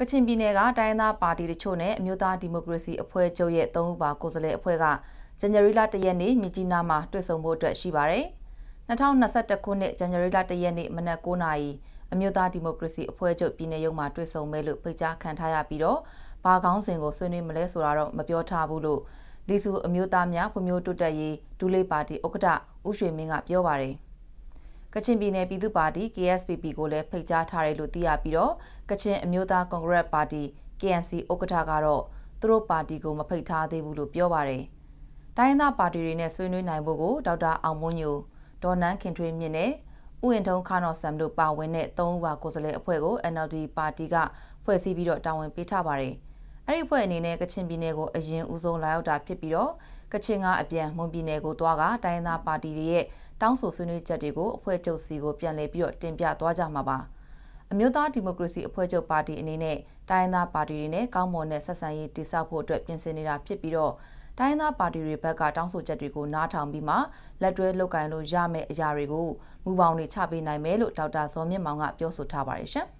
ကချင်ပြည်နယ်ကတိုင်းသားပါတီတချို့နဲ့အမျိုးသားဒီမိုကရေစီအဖွဲ့ချုပ်ရဲ့၃ဦးပါကိုယ်စားလှယ်အဖွဲ့ကဇန်နဝါရီလ၁ရက်နေ့မြကြီးနားမှာတွေ့ဆုံဖို့အတွက်ရှိပါတယ်။၂၀21ခုနှစ်ဇန်နဝါရီလ၁ရက်နေ့မနက်9:00နာရီအမျိုးသားဒီမိုကရေစီအဖွဲ့ချုပ်ပြည်내ရုံမှာတွေ့ဆုံမယ်လို့ဖိတ်ကြားခံထားရပြီးတော့ဘာကောင်းစဉ်ကိုဆွေးနွေးမလဲဆိုတာတော့မပြောထားဘူးလို့လီစုအမျိုးသားများဖွံ့ဖြိုးတိုးတက်ရေးဒူလေးပါတီဥက္ကဋ္ဌဦးရွှေမင်းကပြောပါတယ်။ကချင်ပြည်နယ်ပြည်သူ့ပါတီ KSPP ကိုလည်းဖိတ်ကြားထားတယ်လို့သိရပြီးတော့ကချင်အမျိုးသားကွန်ဂရက်ပါတီ KNC ဥက္ကဋ္ဌကတော့သူတို့ပါတီကိုမဖိတ်ထားသေးဘူးလို့ပြောပါတယ်။တိုင်းဒေသပါတီတွေနဲ့ဆွေးနွေးနိုင်ဖို့ကိုဒေါက်တာအောင်မွန်းညိုဒေါ်နန်းခင်ထွေးမြင့်နဲ့ဥယင်ထုံးခါနော်ဆမ်တို့ပါဝင်တဲ့၃ဦးပါကိုယ်စားလှယ်အဖွဲ့ကို NLD ပါတီကဖွဲ့စည်းပြီးတော့တာဝန်ပေးထားပါတယ်။အဲ့ဒီဖွဲ့အနေနဲ့ကချင်ပြည်နယ်ကိုအရင်ဦးဆုံးလာရောက်တာဖြစ်ပြီးတော့ကချင်ကအပြန်မွန်ပြည်နယ်ကိုသွားကတိုင်းသားပါတီတွေရဲ့တောင်းဆိုဆွေးနွေးချက်တွေကိုအဖွဲ့ချုပ်စီကိုပြန်လည်ပြီးတော့တင်ပြသွားကြမှာပါအမျိုးသားဒီမိုကရေစီအဖွဲ့ချုပ်ပါတီအနေနဲ့တိုင်းသားပါတီတွေနဲ့ကောင်းမွန်တဲ့ဆက်ဆံရေးတည်ဆောက်ဖို့အတွက်ပြင်ဆင်နေတာဖြစ်ပြီးတော့တိုင်းသားပါတီတွေဘက်ကတောင်းဆိုချက်တွေကိုနားထောင်ပြီးမှလက်တွဲလုပ်ကိုင်လို့ရမယ့်အရာတွေကိုမူပေါင်းတွေချပေးနိုင်မယ်လို့ဒေါက်တာဇော်မြင့်မောင်ကပြောဆိုထားပါတယ်ရှင်။